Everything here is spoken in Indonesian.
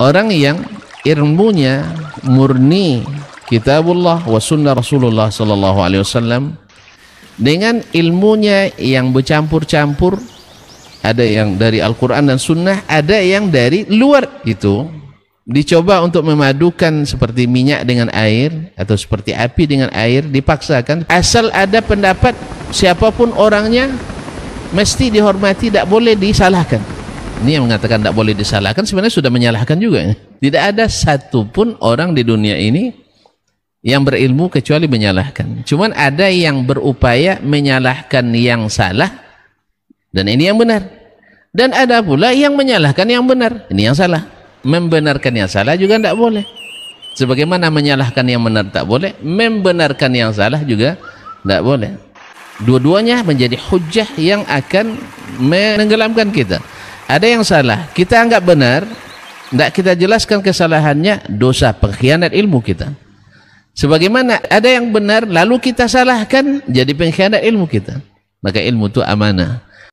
orang yang ilmunya murni kitabullah wa sunnah Rasulullah sallallahu alaihi wasallam dengan ilmunya yang bercampur-campur ada yang dari Al-Quran dan Sunnah ada yang dari luar itu dicoba untuk memadukan seperti minyak dengan air atau seperti api dengan air dipaksakan asal ada pendapat siapapun orangnya mesti dihormati tidak boleh disalahkan ini yang mengatakan tidak boleh disalahkan sebenarnya sudah menyalahkan juga. Tidak ada satupun orang di dunia ini yang berilmu kecuali menyalahkan. Cuman ada yang berupaya menyalahkan yang salah dan ini yang benar. Dan ada pula yang menyalahkan yang benar. Ini yang salah. Membenarkan yang salah juga tidak boleh. Sebagaimana menyalahkan yang benar tak boleh, membenarkan yang salah juga tidak boleh. Dua-duanya menjadi hujah yang akan menenggelamkan kita ada yang salah kita anggap benar tidak kita jelaskan kesalahannya dosa pengkhianat ilmu kita sebagaimana ada yang benar lalu kita salahkan jadi pengkhianat ilmu kita maka ilmu itu amanah